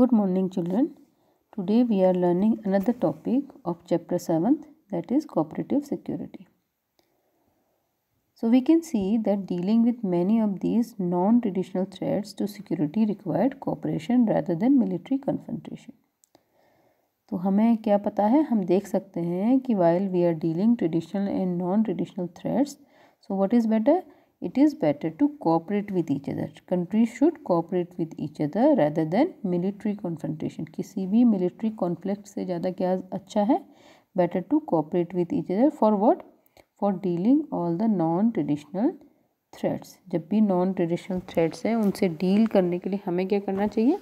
Good morning children. Today we are learning another topic of chapter 7th that is cooperative security. So we can see that dealing with many of these non-traditional threats to security required cooperation rather than military confrontation. तो हमें क्या पता है हम देख सकते हैं कि while we are dealing traditional and non traditional threads so what is better it is better to cooperate with each other countries should cooperate with each other rather than military confrontation kisi bhi military conflict se zyada kya acha hai better to cooperate with each other for what for dealing all the non traditional threats jab bhi non traditional threats hai unse deal karne ke liye hame kya karna chahiye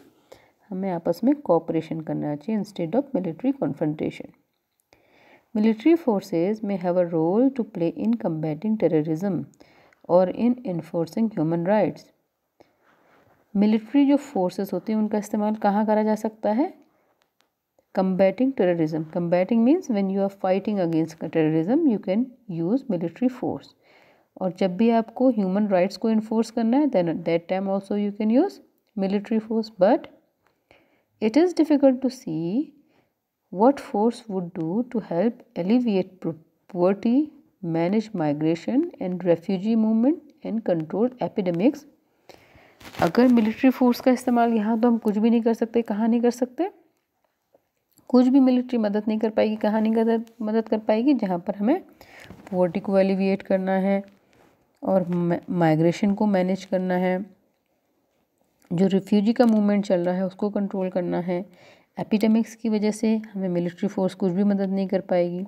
hame aapas mein cooperation karna chahiye instead of military confrontation military forces may have a role to play in combating terrorism और in enforcing human rights military जो forces होती हैं उनका इस्तेमाल कहाँ करा जा सकता है combating terrorism combating means when you are fighting against terrorism you can use military force और जब भी आपको ह्यूमन राइट्स को इन्फोर्स करना है then that time also you can use military force but it is difficult to see what force would do to help alleviate poverty manage migration and refugee movement and control epidemics अगर military force का इस्तेमाल यहाँ तो हम कुछ भी नहीं कर सकते कहाँ नहीं कर सकते कुछ भी मिलिट्री मदद नहीं कर पाएगी कहाँ नहीं कर मदद कर पाएगी जहाँ पर हमें पॉवर्टी को एलिविएट करना है और माइग्रेशन को मैनेज करना है जो रिफ्यूजी का मूवमेंट चल रहा है उसको कंट्रोल करना है एपिडेमिक्स की वजह से हमें मिलिट्री फोर्स कुछ भी मदद नहीं कर पाएगी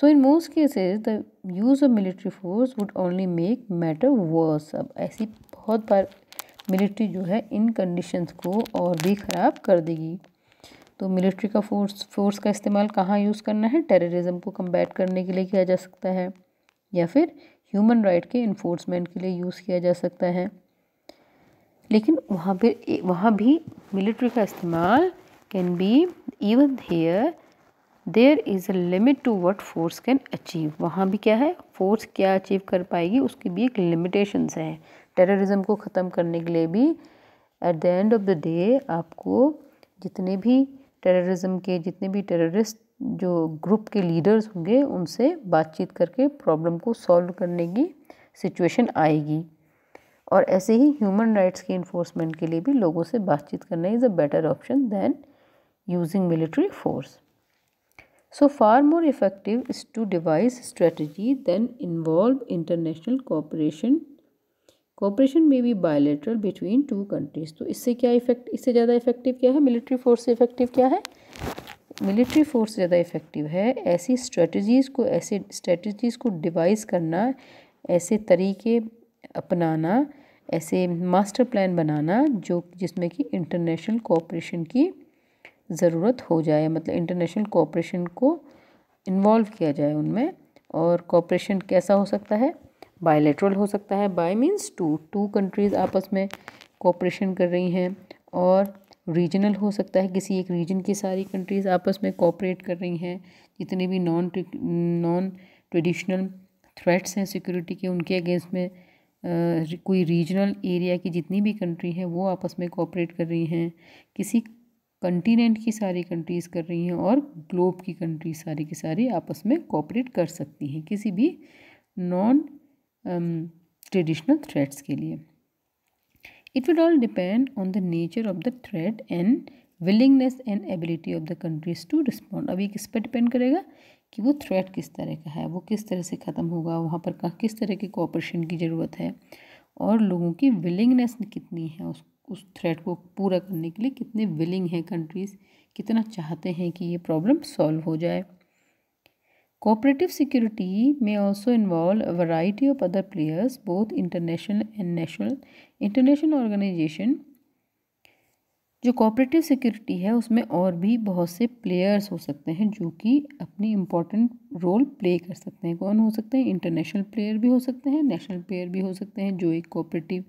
so in most cases the use of military force would only make matter worse अब ऐसी बहुत बार मिलिट्री जो है इन कंडीशंस को और भी ख़राब कर देगी तो मिलिट्री का फोर्स फोर्स का इस्तेमाल कहाँ यूज़ करना है टेररिज्म को कम्बैट करने के लिए किया जा सकता है या फिर ह्यूमन राइट के इन्फोर्समेंट के लिए यूज़ किया जा सकता है लेकिन वहाँ पर वहाँ भी मिलिट्री का इस्तेमाल can be even here there is a limit to what force can achieve वहाँ भी क्या है फोर्स क्या अचीव कर पाएगी उसकी भी एक लिमिटेशंस है टेररिज्म को ख़त्म करने के लिए भी at the end of the day आपको जितने भी टेररिज्म के जितने भी टेररिस्ट जो ग्रुप के लीडर्स होंगे उनसे बातचीत करके प्रॉब्लम को सॉल्व करने की सिचुएशन आएगी और ऐसे ही ह्यूमन राइट्स के इन्फोर्समेंट के लिए भी लोगों से बातचीत करना is a better option than using military force So far more effective is to devise strategy than involve international cooperation. Cooperation में भी बायोलेटरल बिटवीन टू कंट्रीज़ तो इससे क्या इफेक्ट इससे ज़्यादा इफेक्टिव क्या है मिलिट्री फोर्स से इफेक्टिव क्या है मिलिट्री फोर्स ज़्यादा इफेक्टिव है ऐसी स्ट्रेटजीज़ को ऐसे स्ट्रेटजीज़ को डिवाइस करना ऐसे तरीके अपनाना ऐसे मास्टर प्लान बनाना जो जिसमें कि इंटरनेशनल कॉपरेशन की ज़रूरत हो जाए मतलब इंटरनेशनल कोऑपरेशन को इन्वॉल्व किया जाए उनमें और कोऑपरेशन कैसा हो सकता है बायलेटरल हो सकता है by means two two countries आपस में कोऑपरेशन कर रही हैं और रीजनल हो सकता है किसी एक रीजन की सारी कंट्रीज़ आपस में कोऑपरेट कर रही हैं जितने भी नॉन नॉन ट्रेडिशनल थ्रेट्स हैं सिक्योरिटी के उनके अगेंस्ट में आ, कोई रीजनल एरिया की जितनी भी कंट्री है वो आपस में कोऑपरेट कर रही हैं किसी कंटिनेंट की सारी कंट्रीज़ कर रही हैं और ग्लोब की कंट्रीज सारी की सारी आपस में कॉपरेट कर सकती हैं किसी भी नॉन ट्रेडिशनल थ्रेट्स के लिए it will all depend on the nature of the threat and willingness and ability of the countries to respond अभी किस पर डिपेंड करेगा कि वो थ्रेट किस तरह का है वो किस तरह से ख़त्म होगा वहाँ पर किस तरह के कॉपरेशन की ज़रूरत है और लोगों की विलिंगनेस कितनी है उस उस थ्रेट को पूरा करने के लिए कितने विलिंग हैं कंट्रीज़ कितना चाहते हैं कि ये प्रॉब्लम सॉल्व हो जाए कोऑपरेटिव सिक्योरिटी में also involve variety of other players both international and national international organisation जो कोऑपरेटिव सिक्योरिटी है उसमें और भी बहुत से प्लेयर्स हो सकते हैं जो कि अपनी इम्पोर्टेंट रोल प्ले कर सकते हैं कौन हो सकते हैं इंटरनेशनल प्लेयर भी हो सकते हैं नेशनल प्लेयर भी हो सकते हैं जो एक कोऑपरेटिव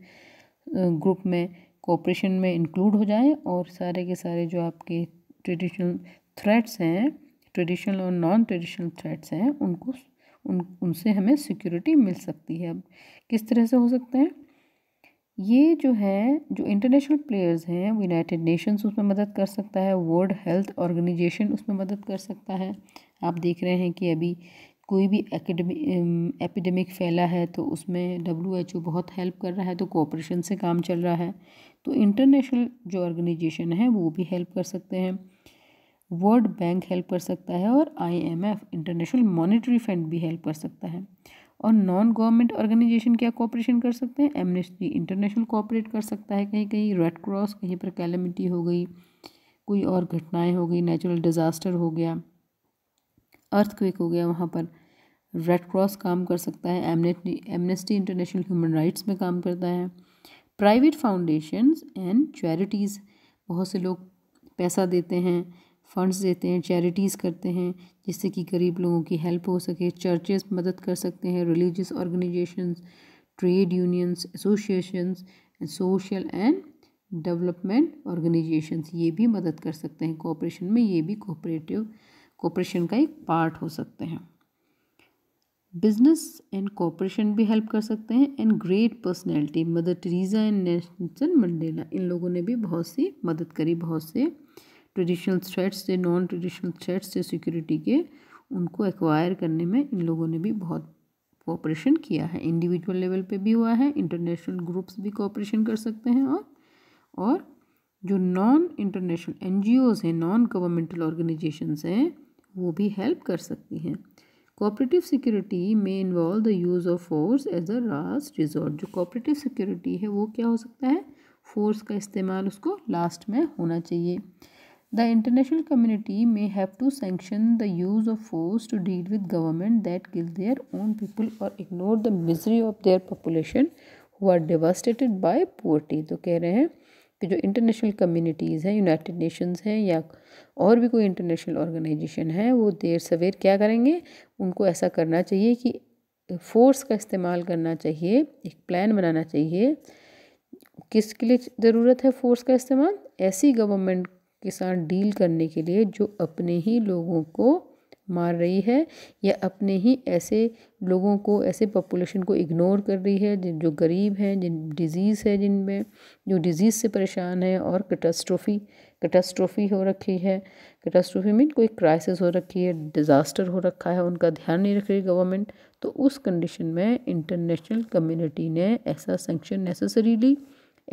ग्रुप में कोऑपरेशन में इंक्लूड हो जाएं और सारे के सारे जो आपके ट्रेडिशनल थ्रेट्स हैं ट्रेडिशनल और नॉन ट्रेडिशनल थ्रेट्स हैं उनको उन उनसे हमें सिक्योरिटी मिल सकती है अब किस तरह से हो सकते हैं ये जो है जो इंटरनेशनल प्लेयर्स हैं वो यूनाइटेड नेशंस उसमें मदद कर सकता है वर्ल्ड हेल्थ ऑर्गेनाइजेशन उसमें मदद कर सकता है आप देख रहे हैं कि अभी कोई भी एकेडमिक एपिडेमिक फैला है तो उसमें डब्ल्यू एच ओ बहुत हेल्प कर रहा है तो कोऑपरेशन से काम चल रहा है तो इंटरनेशनल जो ऑर्गेनाइजेशन है वो भी हेल्प कर सकते हैं वर्ल्ड बैंक हेल्प कर सकता है और आईएमएफ इंटरनेशनल मॉनेटरी फंड भी हेल्प कर सकता है और नॉन गवर्नमेंट ऑर्गेनाइजेशन क्या कॉपरेशन कर सकते हैं एमनेस्टी इंटरनेशनल कॉपरेट कर सकता है कहीं कहीं रेड क्रॉस कहीं पर कैलमिटी हो गई कोई और घटनाएं हो गई नेचुरल डिज़ास्टर हो गया क्विक हो गया वहाँ पर रेड क्रॉस काम कर सकता है Amnesty Amnesty International human rights में काम करता है प्राइवेट फाउंडेशंस एंड चैरिटीज़ बहुत से लोग पैसा देते हैं फंड्स देते हैं चैरिटीज़ करते हैं जिससे कि गरीब लोगों की हेल्प हो सके चर्चेस मदद कर सकते हैं religious organisations trade unions associations social and development organisations ये भी मदद कर सकते हैं कोऑपरेशन में ये भी कोऑपरेटिव कोऑपरेशन का एक पार्ट हो सकते हैं बिजनेस एंड कॉपरेशन भी हेल्प कर सकते हैं and great personality Mother Teresa and Nelson Mandela इन लोगों ने भी बहुत सी मदद करी बहुत से ट्रेडिशनल थ्रेट्स से नॉन ट्रेडिशनल थ्रेट्स से सिक्योरिटी के उनको एक्वायर करने में इन लोगों ने भी बहुत कोऑपरेशन किया है इंडिविजुअल लेवल पे भी हुआ है इंटरनेशनल ग्रुप्स भी कोऑपरेशन कर सकते हैं और और जो नॉन इंटरनेशनल एन हैं नॉन गवर्नमेंटल ऑर्गेनाइजेशंस हैं वो भी हेल्प कर सकती हैं कोऑपरेटिव सिक्योरिटी में involve the use of force as a last resort जो कोऑपरेटिव सिक्योरिटी है वो क्या हो सकता है फोर्स का इस्तेमाल उसको लास्ट में होना चाहिए द इंटरनेशनल कम्युनिटी में have to sanction the use of force to deal with government that kill their own people और ignore the misery of their population who are devastated by poverty तो कह रहे हैं कि जो इंटरनेशनल कम्युनिटीज़ हैं United Nations हैं या और भी कोई इंटरनेशनल ऑर्गेनाइजेशन है वो देर सवेर क्या करेंगे उनको ऐसा करना चाहिए कि फोर्स का इस्तेमाल करना चाहिए एक प्लान बनाना चाहिए किसके लिए ज़रूरत है फोर्स का इस्तेमाल ऐसी गवर्नमेंट के साथ डील करने के लिए जो अपने ही लोगों को मार रही है या अपने ही ऐसे लोगों को ऐसे पॉपुलेशन को इग्नोर कर रही है जो गरीब हैं जिन डिज़ीज़ है जिनमें जो डिज़ीज़ से परेशान है और कैटास्ट्रोफी कटास्ट्रोफी हो रखी है कटास्ट्रोफी मीन कोई क्राइसिस हो रखी है डिज़ास्टर हो रखा है उनका ध्यान नहीं रख रही गवर्नमेंट तो उस कंडीशन में इंटरनेशनल कम्यूनिटी ने ऐसा सेंक्शन नेसेसरीली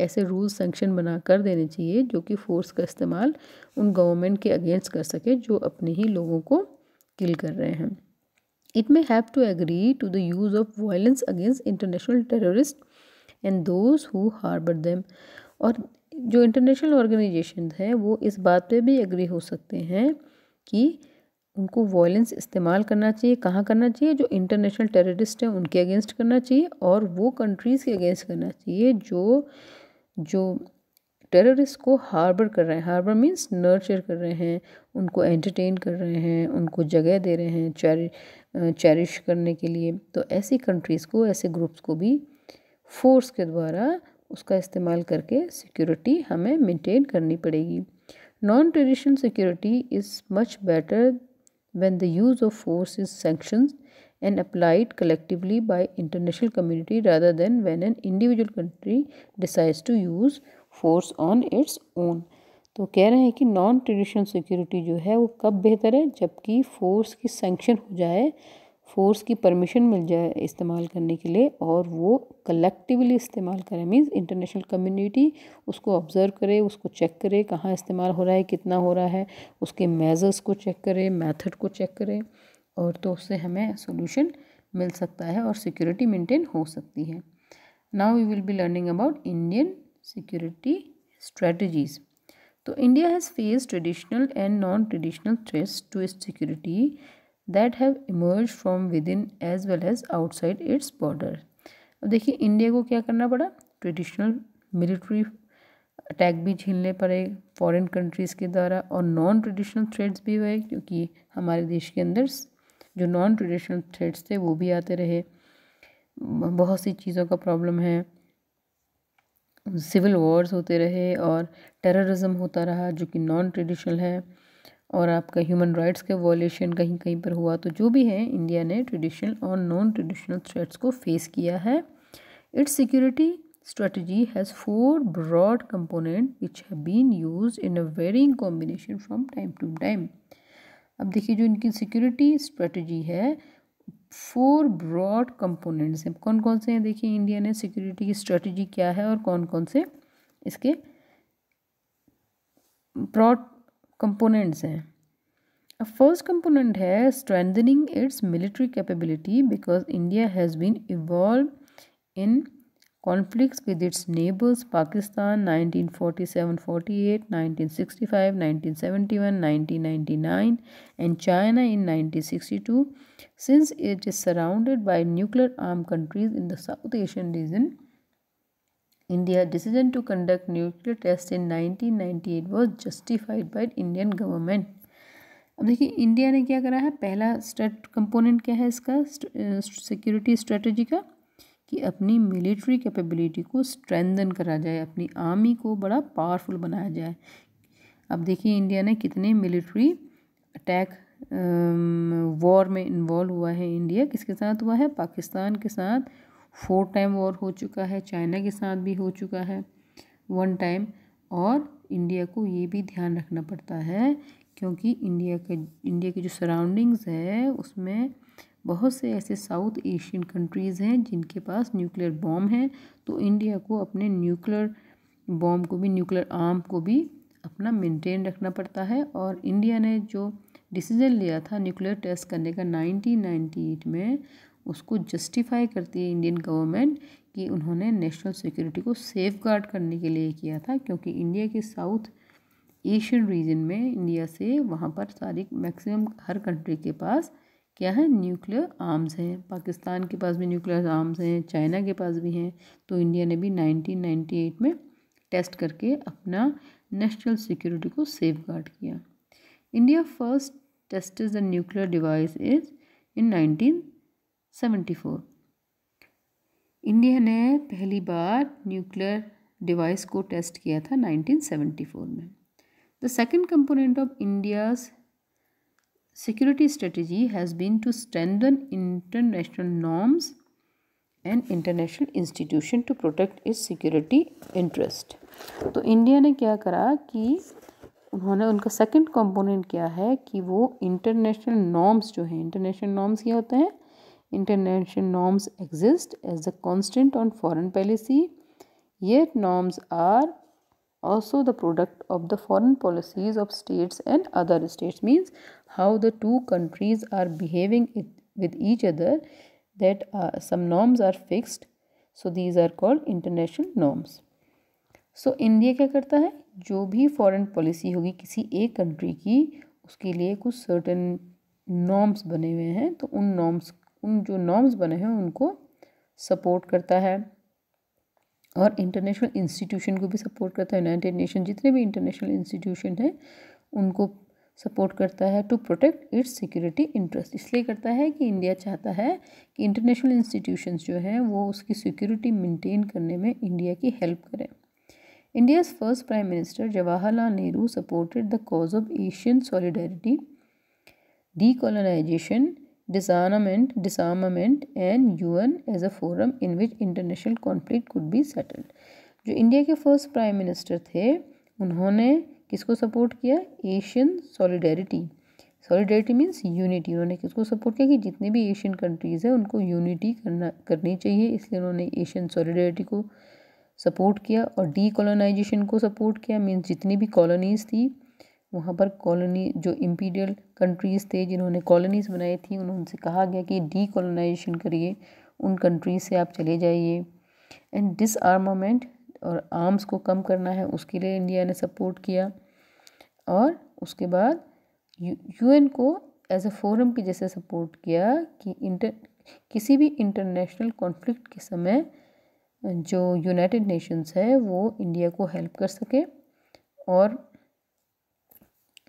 ऐसे रूल सेंक्शन बना कर देने चाहिए जो कि फ़ोर्स का इस्तेमाल उन गवर्नमेंट के अगेंस्ट कर सके जो अपने ही लोगों को किल कर रहे हैं it may have to agree to the use of violence against international terrorist and those who harbour them और जो इंटरनेशनल ऑर्गेनाइजेशन हैं वो इस बात पे भी एग्री हो सकते हैं कि उनको वायलेंस इस्तेमाल करना चाहिए कहाँ करना चाहिए जो इंटरनेशनल टेररिस्ट हैं उनके अगेंस्ट करना चाहिए और वो कंट्रीज़ के अगेंस्ट करना चाहिए जो जो टेररिस्ट को हार्बर कर रहे हैं हार्बर मीन्स नर्चर कर रहे हैं उनको एंटरटेन कर रहे हैं उनको जगह दे रहे हैं चेरी चेरिश करने के लिए तो ऐसी कंट्रीज़ को ऐसे ग्रुप्स को भी फोर्स के द्वारा उसका इस्तेमाल करके सिक्योरिटी हमें मेंटेन करनी पड़ेगी non traditional security is much better when the use of force is sanction and applied collectively by international community rather than when an individual country decides to use force on its own तो कह रहे हैं कि non traditional security जो है वो कब बेहतर है जबकि फोर्स की सेंक्शन हो जाए फोर्स की परमिशन मिल जाए इस्तेमाल करने के लिए और वो कलेक्टिवली इस्तेमाल करें मीन्स इंटरनेशनल कम्युनिटी उसको ऑब्ज़र्व करे उसको चेक करे कहाँ इस्तेमाल हो रहा है कितना हो रहा है उसके मेज़र्स को चेक करे मेथड को चेक करे और तो उससे हमें सोल्यूशन मिल सकता है और सिक्योरिटी मेंटेन हो सकती है now we will be learning about Indian security strategies तो India has face traditional and non traditional threats to its security that have emerge from within as well as outside its border अब देखिए India को क्या करना पड़ा traditional military attack भी झेलने पड़े फॉरेन कंट्रीज़ के द्वारा और नॉन ट्रेडिशनल थ्रेड्स भी हुए क्योंकि हमारे देश के अंदर जो नॉन ट्रेडिशनल थ्रेड्स थे वो भी आते रहे बहुत सी चीज़ों का प्रॉब्लम है सिविल वॉर्स होते रहे और टेररिज्म होता रहा जो कि नॉन ट्रेडिशनल है और आपका ह्यूमन राइट्स का वॉलेशन कहीं कहीं पर हुआ तो जो भी है इंडिया ने ट्रेडिशनल और नॉन ट्रेडिशनल थ्रेट्स को फेस किया है its security strategy has four broad component which have been used in a varying combination from time to time अब देखिए जो इनकी सिक्योरिटी स्ट्रेटजी है फोर ब्रॉड कंपोनेंट्स हैं कौन कौन से हैं देखिए इंडिया ने सिक्योरिटी की स्ट्रेटजी क्या है और कौन कौन से इसके ब्रॉड कंपोनेंट्स हैं अब फर्स्ट कंपोनेंट है strengthening its military capability because India has been involve in conflicts with its neighbors Pakistan 1947-48, 1965, 1971, 1999 and China in 1962 since it is surrounded by nuclear armed countries in the South Asian region. India's decision to conduct nuclear tests in 1998 was justified by Indian government. अब देखिए India ने क्या करा है पहला state component क्या है इसका सिक्योरिटी स्ट्रेटजी का कि अपनी मिलिट्री कैपेबिलिटी को स्ट्रेंदन करा जाए अपनी आर्मी को बड़ा पावरफुल बनाया जाए अब देखिए इंडिया ने कितने मिलिट्री अटैक वॉर में इन्वॉल्व हुआ है इंडिया किसके साथ हुआ है पाकिस्तान के साथ फोर टाइम वॉर हो चुका है चाइना के साथ भी हो चुका है वन टाइम और इंडिया को ये भी ध्यान रखना पड़ता है क्योंकि इंडिया के इंडिया की जो सराउंडिंग्स है उसमें बहुत से ऐसे साउथ एशियन कंट्रीज़ हैं जिनके पास न्यूक्लियर बॉम्ब हैं तो इंडिया को अपने न्यूक्लियर बॉम्ब को भी न्यूक्लियर आर्म को भी अपना मेंटेन रखना पड़ता है और इंडिया ने जो डिसीज़न लिया था न्यूक्लियर टेस्ट करने का 1998 में उसको जस्टिफाई करती है इंडियन गवर्नमेंट कि उन्होंने नेशनल सिक्योरिटी को सेफ गार्ड करने के लिए किया था क्योंकि इंडिया के साउथ एशियन रीजन में इंडिया से वहाँ पर सारी मैक्सिमम हर कंट्री के पास क्या है न्यूक्लियर आर्म्स हैं पाकिस्तान के पास भी न्यूक्लियर आर्म्स हैं चाइना के पास भी हैं तो इंडिया ने भी 1998 में टेस्ट करके अपना नेशनल सिक्योरिटी को सेफ गार्ड किया India first test the nuclear device is in nineteen India ने पहली बार न्यूक्लियर डिवाइस को टेस्ट किया था 1974 में the second component of India's security strategy has been to strengthen international norms and international institution to protect इस security interest तो India ने क्या करा कि उन्होंने उनका सेकंड कंपोनेंट क्या है कि वो इंटरनेशनल नॉर्म्स जो हैं इंटरनेशनल नॉर्म्स क्या होते हैं international norms exist as a constant on foreign policy yet norms are also the product of the foreign policies of states and other states means how the two countries are behaving it, with each other that uh, some norms are fixed so these are called international norms so India क्या करता है जो भी foreign policy होगी किसी एक country की उसके लिए कुछ सर्टेन नॉर्म्स बने हुए हैं तो उन नॉर्म्स उन जो नॉर्म्स बने हैं उनको सपोर्ट करता है और इंटरनेशनल इंस्टीट्यूशन को भी सपोर्ट करता है यूनाइटेड नेशन जितने भी इंटरनेशनल इंस्टीट्यूशन हैं उनको सपोर्ट करता है to protect its security interest इसलिए करता है कि इंडिया चाहता है कि इंटरनेशनल इंस्टीट्यूशन जो हैं वो उसकी सिक्योरिटी मेंटेन करने में इंडिया की हेल्प करें India's first prime minister Jawaharlal Nehru supported the cause of Asian डी decolonization disarmament disarmament and un as a forum in which international conflict could be settled जो इंडिया के फर्स्ट प्राइम मिनिस्टर थे उन्होंने किसको सपोर्ट किया Asian solidarity solidarity means unity उन्होंने किसको support किया कि जितने भी एशियन कंट्रीज़ हैं उनको यूनिटी करना करनी चाहिए इसलिए उन्होंने एशियन सॉलिडेरिटी को सपोर्ट किया और डीकोलोनाइजेशन को सपोर्ट किया मीन्स जितनी भी कॉलोनीज़ थी वहाँ पर कॉलोनी जो इम्पीरियल कंट्रीज़ थे जिन्होंने कॉलोनीज़ बनाई थी उन्होंने कहा गया कि डी कॉलोनाइजेशन करिए उन कंट्रीज़ से आप चले जाइए एंड डिसआर्मामेंट और आर्म्स को कम करना है उसके लिए इंडिया ने सपोर्ट किया और उसके बाद यूएन को एज ए फोरम की जैसे सपोर्ट किया कि इंटर किसी भी इंटरनेशनल कॉन्फ्लिक्ट के समय जो यूनाइटेड नेशंस है वो इंडिया को हेल्प कर सके और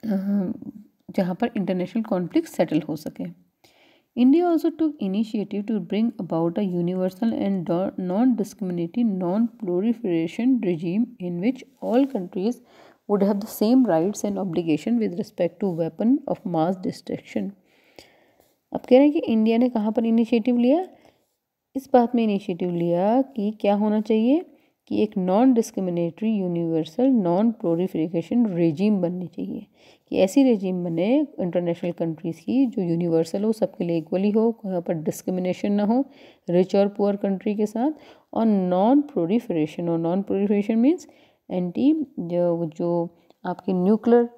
जहाँ पर इंटरनेशनल कॉन्फ्लिक्ट सेटल हो सके India also took initiative to bring about a universal and non discriminative non proliferation regime in which all countries would have the same rights and obligation with respect to weapon of mass destruction अब कह रहे हैं कि India ने कहाँ पर initiative लिया इस बात में इनिशिएटिव लिया कि क्या होना चाहिए कि एक non discriminatory universal non proliferation regime बननी चाहिए कि ऐसी रेजीम बने इंटरनेशनल कंट्रीज़ की जो यूनिवर्सल हो सबके लिए इक्वली हो कहाँ पर डिस्क्रिमिनेशन ना हो रिच और पुअर कंट्री के साथ और नॉन प्रोलिफरेशन और नॉन प्रोलिफरेशन मीन्स एंटी जो, जो आपके न्यूक्लियर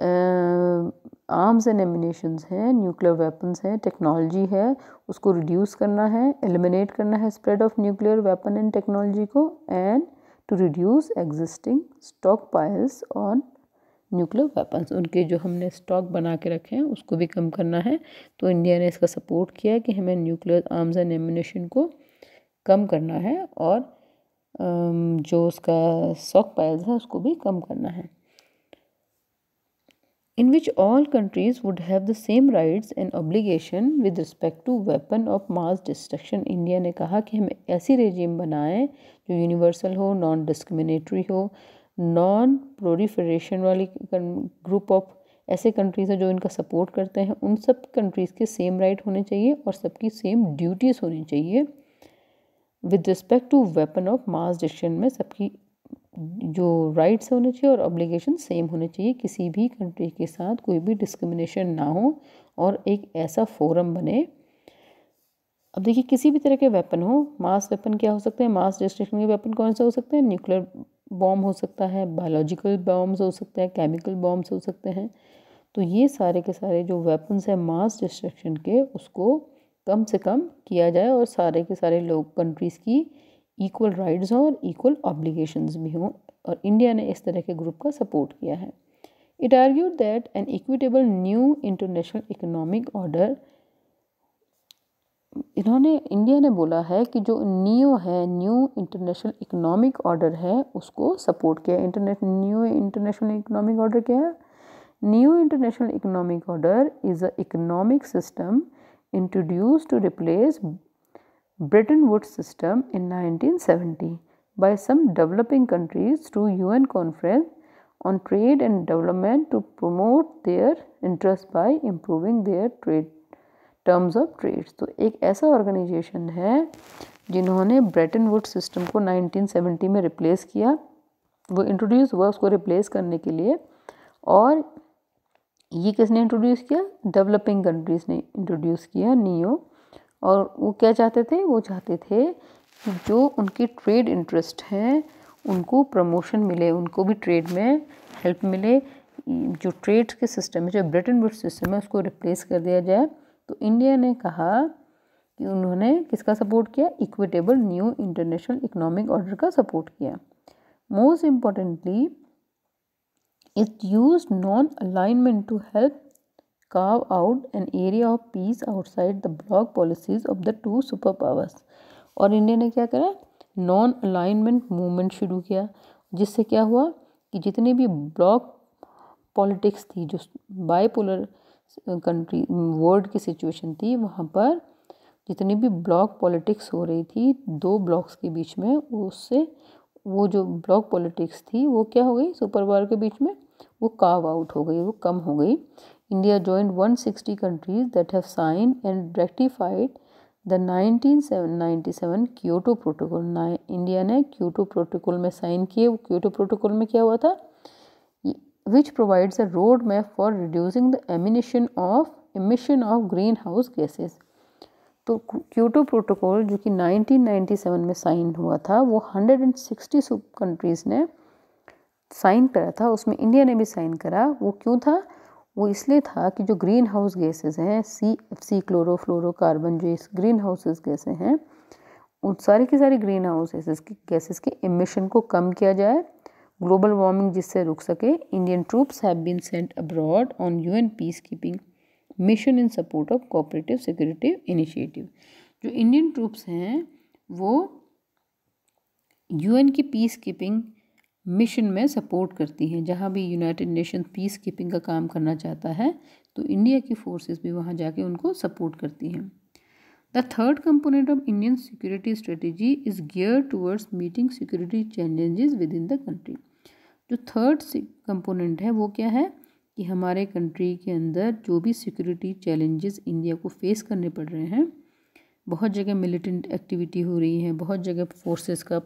आर्म्स एंड एमिनेशन हैं न्यूक्लियर वेपन्स हैं टेक्नोलॉजी है उसको रिड्यूस करना है एलिमिनेट करना है spread of nuclear weapon and technology को and to reduce existing stockpiles on nuclear weapons उनके जो हमने स्टॉक बना के रखे हैं उसको भी कम करना है तो इंडिया ने इसका सपोर्ट किया है कि हमें न्यूक्लियर आर्म्स एंड एमिनेशन को कम करना है और जो उसका स्टॉक पाइल्स है उसको भी कम करना है in which all countries would have the same rights and obligation with respect to weapon of mass destruction India ने कहा कि हम ऐसी रेजिम बनाएं जो यूनिवर्सल हो नॉन डिस्क्रिमिनेटरी हो नॉन प्रोरीफरेशन वाली ग्रुप ऑफ ऐसे कंट्रीज़ हैं जो इनका सपोर्ट करते हैं उन सब कंट्रीज़ के सेम राइट होने चाहिए और सबकी सेम ड्यूटीज़ होनी चाहिए with respect to weapon of mass destruction में सबकी जो राइट्स होने चाहिए और ऑब्लिगेशन सेम होने चाहिए किसी भी कंट्री के साथ कोई भी डिस्क्रिमिनेशन ना हो और एक ऐसा फोरम बने अब देखिए किसी भी तरह के वेपन हो मास वेपन क्या हो सकते हैं मास डिस्ट्रक्शन के वेपन कौन से हो सकते हैं न्यूक्लियर बॉम्ब हो सकता है बायोलॉजिकल बॉम्ब्स हो सकते हैं केमिकल बॉम्ब्स हो सकते हैं तो ये सारे के सारे जो वेपन्स हैं मास डिस्ट्रक्शन के उसको कम से कम किया जाए और सारे के सारे लोग कंट्रीज़ की इक्वल राइट्स हों और इक्वल ऑब्लिगेशंस भी हों और इंडिया ने इस तरह के ग्रुप का सपोर्ट किया है it argue that an equitable new international economic order इन्होंने इंडिया ने बोला है कि जो नियो है न्यू इंटरनेशनल इकोनॉमिक ऑर्डर है उसको सपोर्ट किया इंटरनेश न्यू इंटरनेशनल इकोनॉमिक ऑर्डर क्या है new international economic order is a economic system introduce to replace Bretton Woods system in 1970 by some developing countries through UN conference on trade and development to promote their interest by improving their trade terms of trade so ek aisa organization hai jinhone Bretton Woods system ko 1970 mein replace kiya wo introduce hua usko replace karne ke liye aur ये किसने introduce किया developing countries ने introduce किया नियो और वो क्या चाहते थे वो चाहते थे कि जो उनकी ट्रेड इंटरेस्ट हैं उनको प्रमोशन मिले उनको भी ट्रेड में हेल्प मिले जो ट्रेड के सिस्टम है जो ब्रिटेन वुड सिस्टम है उसको रिप्लेस कर दिया जाए तो इंडिया ने कहा कि उन्होंने किसका सपोर्ट किया equitable new international economic order का सपोर्ट किया most importantly it use non alignment to help carve out an area of peace outside the policies policies of the two superpowers और इंडिया ने क्या करा नॉन अलाइनमेंट मूवमेंट शुरू किया जिससे क्या हुआ कि जितने भी ब्लॉक पॉलिटिक्स थी जो बाईपोलर कंट्री वर्ल्ड की सिचुएशन थी वहाँ पर जितनी भी ब्लॉक पॉलिटिक्स हो रही थी दो ब्लॉक्स के बीच में उससे वो जो ब्लॉक पॉलिटिक्स थी वो क्या हो गई सुपर पावर के बीच में वो काव आउट हो गई वो कम हो गई India joined 160 countries that have signed and ratified the seven Kyoto protocol India ने क्योटो प्रोटोकॉल में साइन किए वो क्योटो प्रोटोकॉल में क्या हुआ था which provides a road map for reducing the emanation of emission of greenhouse gases तो Kyoto protocol जो कि 1997 में साइन हुआ था वो 160 कंट्रीज़ ने साइन करा था उसमें इंडिया ने भी साइन करा वो क्यों था वो इसलिए था कि जो ग्रीन हाउस गैसेज हैं सी एफ सी क्लोरोफ्लोरोकार्बन जो इस ग्रीन हाउसेज गैसें हैं उन सारी की सारी ग्रीन हाउस गैसेस के एमिशन को कम किया जाए ग्लोबल वार्मिंग जिससे रुक सके Indian troops have been sent abroad on an peacekeeping mission in support of cooperative security initiative जो इंडियन ट्रूप्स हैं वो यूएन की पीस कीपिंग मिशन में सपोर्ट करती हैं जहाँ भी यूनाइटेड नेशन पीस कीपिंग का काम करना चाहता है तो इंडिया की फोर्सेस भी वहाँ जाके उनको सपोर्ट करती हैं the third component of Indian security strategy is gear towards meeting security challenges within the country जो थर्ड कंपोनेंट है वो क्या है कि हमारे कंट्री के अंदर जो भी सिक्योरिटी चैलेंजेस इंडिया को फेस करने पड़ रहे हैं बहुत जगह मिलिटेंट एक्टिविटी हो रही है बहुत जगह फोर्सेस का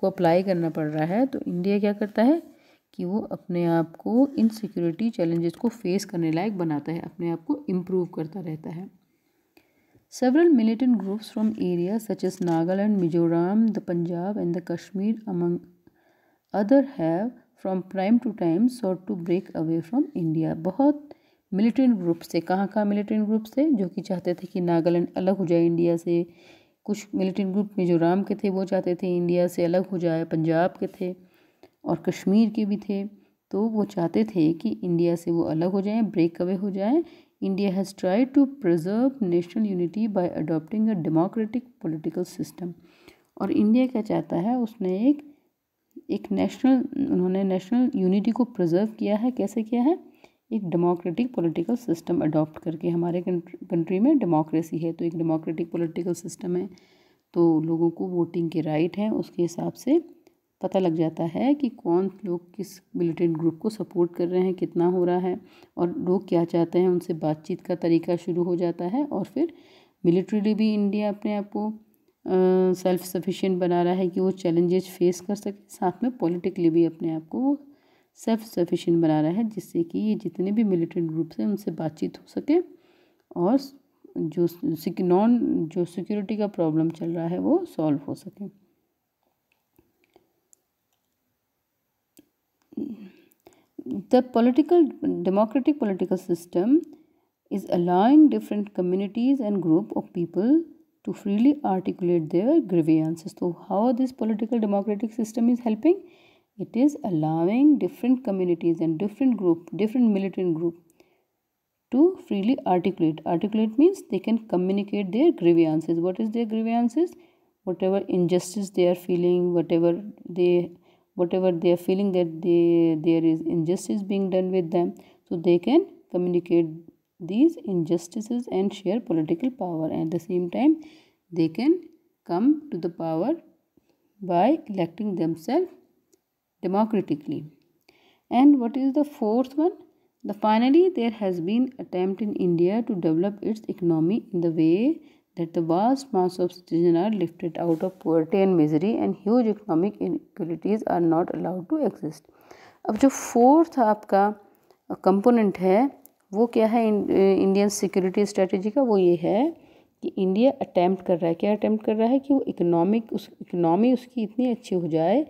को अप्लाई करना पड़ रहा है तो इंडिया क्या करता है कि वो अपने आप को इन सिक्योरिटी चैलेंजेस को फेस करने लायक बनाता है अपने आप को इम्प्रूव करता रहता है several militant groups from area such as Nagaland Mizoram the Punjab and the Kashmir among other have from time to time sought to break away from India बहुत मिलिटेंट ग्रुप्स थे कहाँ कहाँ मिलिटेंट ग्रुप्स थे जो कि चाहते थे कि नागालैंड अलग हो जाए इंडिया से कुछ मिलिटेंट ग्रुप राम के थे वो चाहते थे इंडिया से अलग हो जाए पंजाब के थे और कश्मीर के भी थे तो वो चाहते थे कि इंडिया से वो अलग हो जाएं ब्रेक अवे हो जाएं India has try to preserve national unity by adopting a democratic political system और इंडिया क्या चाहता है उसने एक एक नेशनल उन्होंने नेशनल यूनिटी को प्रिजर्व किया है कैसे किया है एक डेमोक्रेटिक पॉलिटिकल सिस्टम अडॉप्ट करके हमारे कंट्री में डेमोक्रेसी है तो एक डेमोक्रेटिक पॉलिटिकल सिस्टम है तो लोगों को वोटिंग के राइट हैं उसके हिसाब से पता लग जाता है कि कौन लोग किस मिलिटेंट ग्रुप को सपोर्ट कर रहे हैं कितना हो रहा है और लोग क्या चाहते हैं उनसे बातचीत का तरीका शुरू हो जाता है और फिर मिलिट्रीली भी इंडिया अपने आप को सेल्फ सफिशिएंट बना रहा है कि वो चैलेंजेस फेस कर सके साथ में पॉलिटिकली भी अपने आप को वो सेल्फ सफिशिएंट बना रहा है जिससे कि ये जितने भी मिलिटेंट ग्रुप्स हैं उनसे बातचीत हो सके और जो नॉन जो सिक्योरिटी का प्रॉब्लम चल रहा है वो सॉल्व हो सके the political democratic political system is allowing different communities and group of people to freely articulate their grievances तो how this political democratic system is helping it is allowing different communities and different group different militant group to freely articulate articulate means they can communicate their grievances what is their grievances whatever injustice they are feeling whatever they whatever they are feeling that they there is injustice being done with them so they can communicate these injustices and share political power and at the same time they can come to the power by electing themselves democratically and what is the fourth one the finally there has been attempt in india to develop its economy in the way that the vast mass of citizens are lifted out of poverty and misery and huge economic inequalities are not allowed to exist अब जो fourth आपका component है वो क्या है Indian security strategy का वो ये है कि इंडिया अटैम्प्ट कर रहा है क्या अटैम्प्ट कर रहा है कि वो इकोनॉमिक उस इकोनॉमी उसकी इतनी अच्छी हो जाए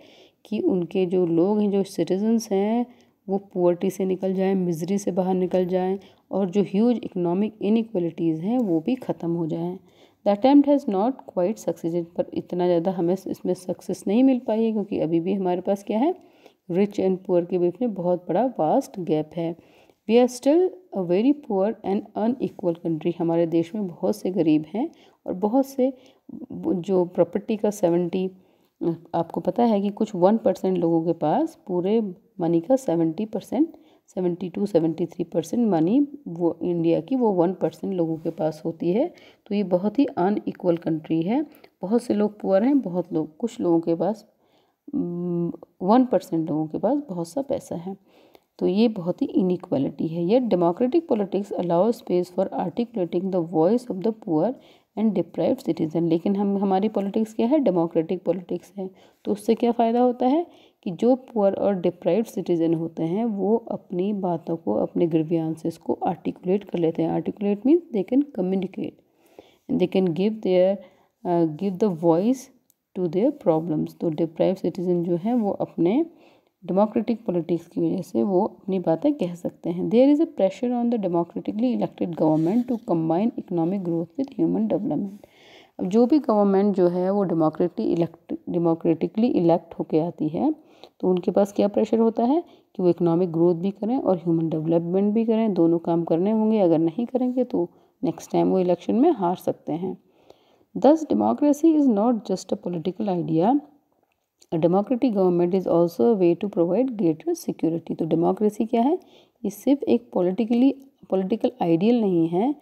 कि उनके जो लोग हैं जो सिटीजन्स हैं वो पुअर्टी से निकल जाएं मिजरी से बाहर निकल जाएं और जो ह्यूज इकोनॉमिक इनक्वलिटीज़ हैं वो भी ख़त्म हो जाएं the attempt has not quite succeeded पर इतना ज़्यादा हमें इसमें सक्सेस नहीं मिल पाई है क्योंकि अभी भी हमारे पास क्या है रिच एंड पुअर के बीच में बहुत बड़ा वास्ट गैप है we are still a very poor and equal country हमारे देश में बहुत से गरीब हैं और बहुत से जो प्रॉपर्टी का सेवेंटी आपको पता है कि कुछ वन परसेंट लोगों के पास पूरे मनी का seventy percent seventy two seventy three percent money वो इंडिया की वो वन परसेंट लोगों के पास होती है तो ये बहुत ही अनइक्वल कंट्री है बहुत से लोग पुअर हैं बहुत लोग कुछ लोगों के पास वन परसेंट लोगों के पास बहुत सा पैसा है तो ये बहुत ही इनक्वालिटी है ये democratic politics allow space for articulating the voice of the poor and deprive citizen लेकिन हम हमारी पॉलिटिक्स क्या है डेमोक्रेटिक पॉलिटिक्स है तो उससे क्या फ़ायदा होता है कि जो पुअर और डिप्राइव सिटीज़न होते हैं वो अपनी बातों को अपने ग्रीवियांसेस को आर्टिकुलेट कर लेते हैं articulate means they can communicate they can give their give the voice to their problems तो डिप्राइव सिटीज़न जो हैं वो अपने डेमोक्रेटिक पॉलिटिक्स की वजह से वो अपनी बातें कह सकते हैं there is a pressure on the democratically elected government to combine economic growth with human development अब जो भी गवर्नमेंट जो है वो डेमोक्रेटली इलेक्ट डेमोक्रेटिकली इलेक्ट होके आती है तो उनके पास क्या प्रेशर होता है कि वो इकनॉमिक ग्रोथ भी करें और ह्यूमन डेवलपमेंट भी करें दोनों काम करने होंगे अगर नहीं करेंगे तो नेक्स्ट टाइम वो इलेक्शन में हार सकते हैं thus democracy is not just a political idea A government is also way to provide greater security तो डेमोक्रेसी क्या है ये सिर्फ एक पोलिटिकली पोलिटिकल आइडियल नहीं है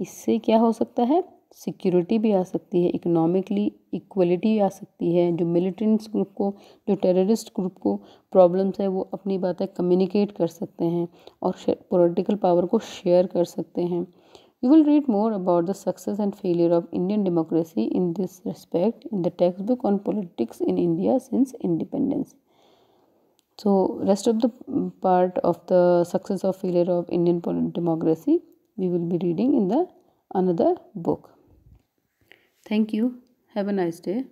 इससे क्या हो सकता है सिक्योरिटी भी आ सकती है इकोनॉमिकली इक्वलिटी आ सकती है जो मिलिटेंट्स ग्रुप को जो टेररिस्ट ग्रुप को प्रॉब्लम्स है वो अपनी बातें कम्युनिकेट कर सकते हैं और पॉलिटिकल पावर को शेयर कर सकते हैं You will read more about the success and failure of Indian democracy in this respect in the textbook on politics in India since independence. So, rest of the part of the success or failure of Indian democracy we will be reading in the another book. Thank you. Have a nice day.